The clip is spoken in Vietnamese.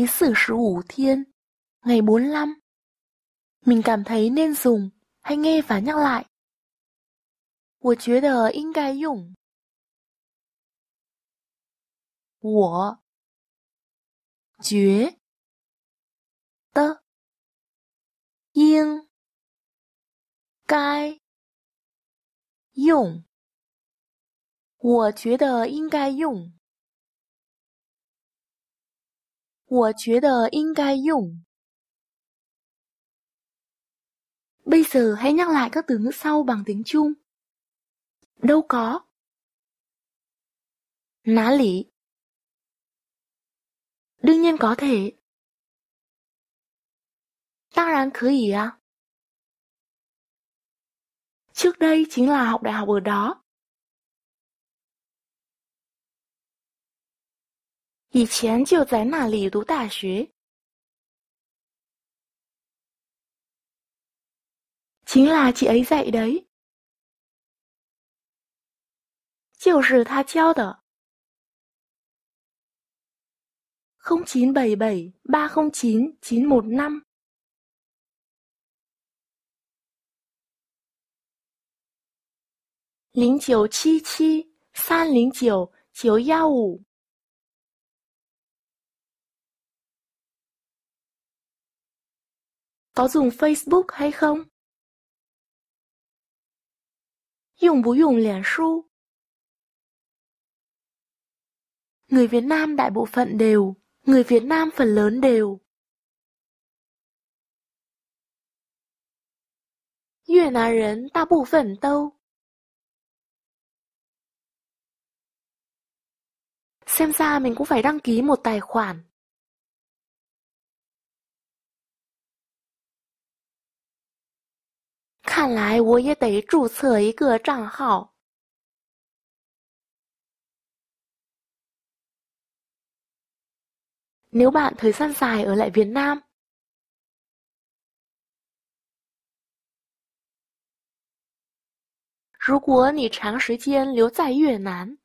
ý xử sự ủ thiên. Ngày 45 Mình cảm thấy nên dùng, hãy nghe và nhắc lại. 我觉得应该用。我觉得应该用。我觉得应该用。我觉得应该用. Bây giờ hãy nhắc lại các từ ngữ sau bằng tiếng Trung. Đâu có. Ná lý. Đương nhiên có thể. Tăng Trước đây chính là học đại học ở đó. 以前就在那里读大学。秦老师在的，就是他教的。零九七七三零九九幺五。có dùng Facebook hay không? 用不用脸书? Người Việt Nam đại bộ phận đều, người Việt Nam phần lớn đều. 越南人大部分都 Xem ra mình cũng phải đăng ký một tài khoản. 看来我也得注册一个账号。如果时间长留在越南，如果你长时间留在越南。